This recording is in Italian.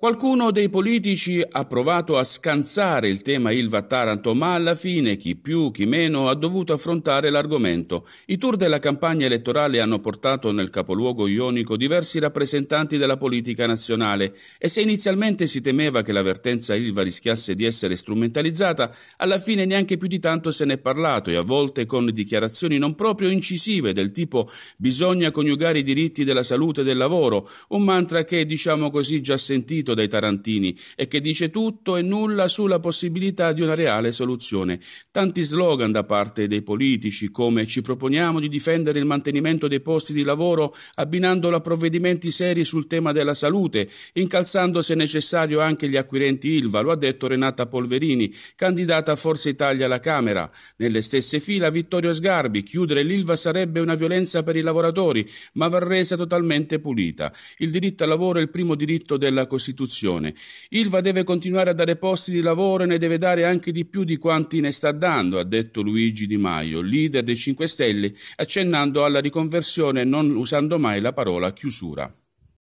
Qualcuno dei politici ha provato a scansare il tema Ilva Taranto, ma alla fine chi più, chi meno ha dovuto affrontare l'argomento. I tour della campagna elettorale hanno portato nel capoluogo ionico diversi rappresentanti della politica nazionale e se inizialmente si temeva che l'avvertenza Ilva rischiasse di essere strumentalizzata, alla fine neanche più di tanto se n'è parlato e a volte con dichiarazioni non proprio incisive del tipo bisogna coniugare i diritti della salute e del lavoro, un mantra che diciamo così già sentito gestito dai tarantini e che dice tutto e nulla sulla possibilità di una reale soluzione. Tanti slogan da parte dei politici come ci proponiamo di difendere il mantenimento dei posti di lavoro abbinandolo a provvedimenti seri sul tema della salute, incalzando se necessario anche gli acquirenti Ilva, lo ha detto Renata Polverini, candidata a Forza Italia alla Camera. Nelle stesse fila Vittorio Sgarbi, chiudere l'Ilva sarebbe una violenza per i lavoratori, ma va resa totalmente pulita. Il diritto al lavoro è il primo diritto della Costituzione Costituzione. Ilva deve continuare a dare posti di lavoro e ne deve dare anche di più di quanti ne sta dando, ha detto Luigi Di Maio, leader dei 5 Stelle, accennando alla riconversione e non usando mai la parola chiusura.